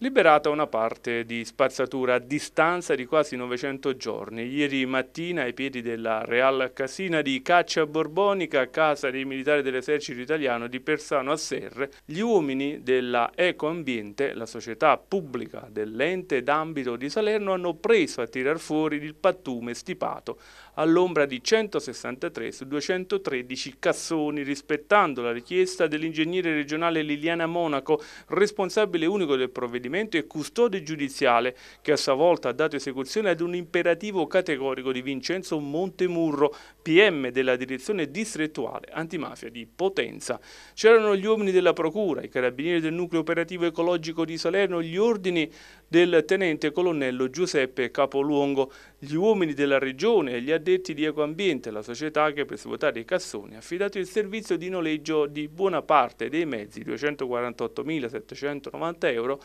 Liberata una parte di spazzatura a distanza di quasi 900 giorni, ieri mattina ai piedi della Real Casina di Caccia Borbonica, casa dei militari dell'esercito italiano di Persano a Serre, gli uomini della Ecoambiente, la società pubblica dell'ente d'ambito di Salerno, hanno preso a tirar fuori il pattume stipato all'ombra di 163 su 213 cassoni, rispettando la richiesta dell'ingegnere regionale Liliana Monaco, responsabile unico del provvedimento procedimento e custode giudiziale, che a sua volta ha dato esecuzione ad un imperativo categorico di Vincenzo Montemurro, PM della direzione distrettuale antimafia di Potenza. C'erano gli uomini della Procura, i carabinieri del nucleo operativo ecologico di Salerno, gli ordini del tenente colonnello Giuseppe Capoluongo, gli uomini della Regione e gli addetti di Ecoambiente, la società che per svuotare i cassoni ha affidato il servizio di noleggio di buona parte dei mezzi, 248.790 euro,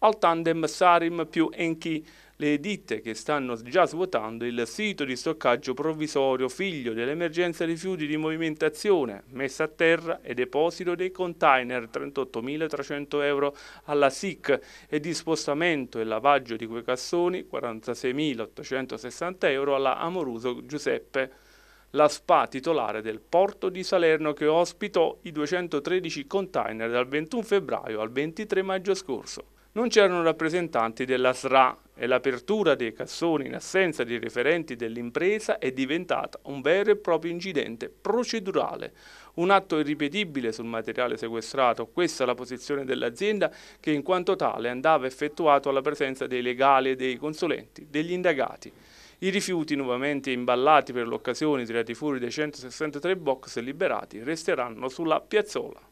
al tandem Sarim più Enki, le ditte che stanno già svuotando il sito di stoccaggio provvisorio figlio dell'emergenza rifiuti di movimentazione, messa a terra e deposito dei container 38.300 euro alla SIC e di spostamento e lavaggio di quei cassoni 46.860 euro alla Amoruso Giuseppe la SPA titolare del porto di Salerno che ospitò i 213 container dal 21 febbraio al 23 maggio scorso non c'erano rappresentanti della SRA e l'apertura dei cassoni in assenza di referenti dell'impresa è diventata un vero e proprio incidente procedurale, un atto irripetibile sul materiale sequestrato, questa è la posizione dell'azienda che in quanto tale andava effettuato alla presenza dei legali e dei consulenti, degli indagati. I rifiuti nuovamente imballati per l'occasione tirati fuori dai 163 box liberati resteranno sulla piazzola.